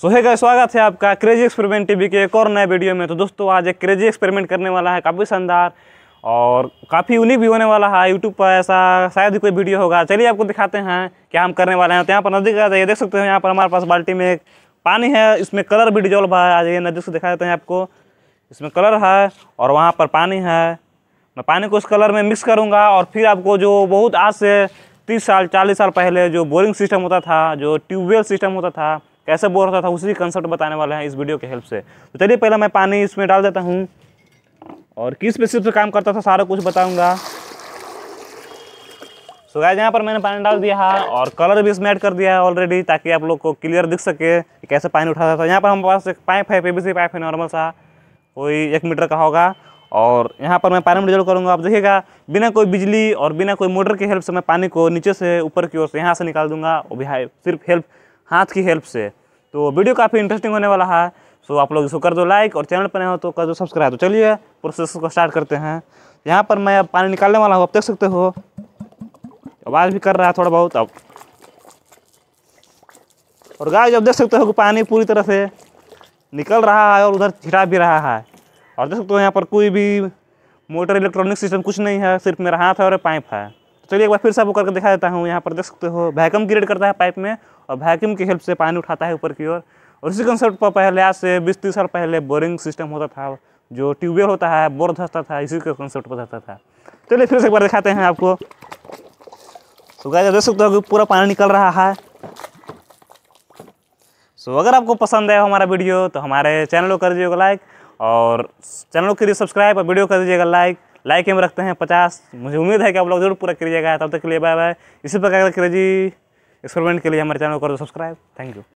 सो है गए स्वागत है आपका क्रेजी एक्सपेरिमेंट टीवी के एक और नए वीडियो में तो दोस्तों आज एक क्रेजी एक्सपेरिमेंट करने वाला है काफ़ी शानदार और काफ़ी यूनिक भी होने वाला है यूट्यूब पर ऐसा शायद ही कोई वीडियो होगा चलिए आपको दिखाते हैं क्या हम करने वाले हैं तो यहाँ पर नदी का देख सकते हो यहाँ पर हमारे पास बाल्टी में एक पानी है इसमें कलर भी डिजॉल्व है आज ये नदी से दिखा देते हैं आपको इसमें कलर है और वहाँ पर पानी है मैं पानी को उस कलर में मिक्स करूँगा और फिर आपको जो बहुत आज से तीस साल चालीस साल पहले जो बोरिंग सिस्टम होता था जो ट्यूबवेल सिस्टम होता था कैसे बोर होता था उसी कंसेप्ट बताने वाले हैं इस वीडियो के हेल्प से तो चलिए पहले मैं पानी इसमें डाल देता हूँ और किस पे पे काम करता था सारा कुछ बताऊँगा सो गाइज यहाँ पर मैंने पानी डाल दिया है और कलर भी इसमें ऐड कर दिया है ऑलरेडी ताकि आप लोग को क्लियर दिख सके कैसे पानी उठाता था यहाँ पर हमारे पास एक पाइप है पीबीसी पाइप है नॉर्मल सा कोई एक मीटर का होगा और यहाँ पर मैं पानी में रिजल्ट करूँगा आप देखिएगा बिना कोई बिजली और बिना कोई मोटर की हेल्प से मैं पानी को नीचे से ऊपर की ओर से यहाँ से निकाल दूंगा और भी सिर्फ हेल्प हाथ की हेल्प से तो वीडियो काफ़ी इंटरेस्टिंग होने वाला है सो आप लोग इसको कर दो लाइक और चैनल पर नहीं हो तो कर दो सब्सक्राइब तो चलिए प्रोसेस को स्टार्ट करते हैं यहाँ पर मैं अब पानी निकालने वाला हूँ आप देख सकते हो आवाज़ भी कर रहा है थोड़ा बहुत अब और गाय जब देख सकते हो कि पानी पूरी तरह से निकल रहा है और उधर छिटा भी रहा है और देख सकते हो यहाँ पर कोई भी मोटर इलेक्ट्रॉनिक सिस्टम कुछ नहीं है सिर्फ मेरा हाथ है और पाइप है तो चलिए एक बार फिर से आपको करके दिखा देता हूँ यहाँ पर देख सकते हो वैकम क्रिएट करता है पाइप में और वैक्यूम की हेल्प से पानी उठाता है ऊपर की ओर और इसी कंसेप्ट पर पहले आज से बीस तीस साल पहले बोरिंग सिस्टम होता था जो ट्यूबवेल होता है बोर धसता था इसी के कंसेप्ट पर धसता था चलिए फिर से एक बार दिखाते हैं आपको तो गाय देख सकते हो कि पूरा पानी निकल रहा है सो अगर आपको पसंद आया हमारा वीडियो तो हमारे चैनल को कर दीजिएगा लाइक और चैनल के लिए सब्सक्राइब और वीडियो कर दीजिएगा लाइक लाइक हम रखते हैं पचास मुझे उम्मीद है कि आप लोग जरूर पूरा करिएगा तब तक के लिए बाय बाय इसी प्रकार क्रेजी एक्सपेरिमेंट के लिए हमारे चैनल को कर दो सब्सक्राइब थैंक यू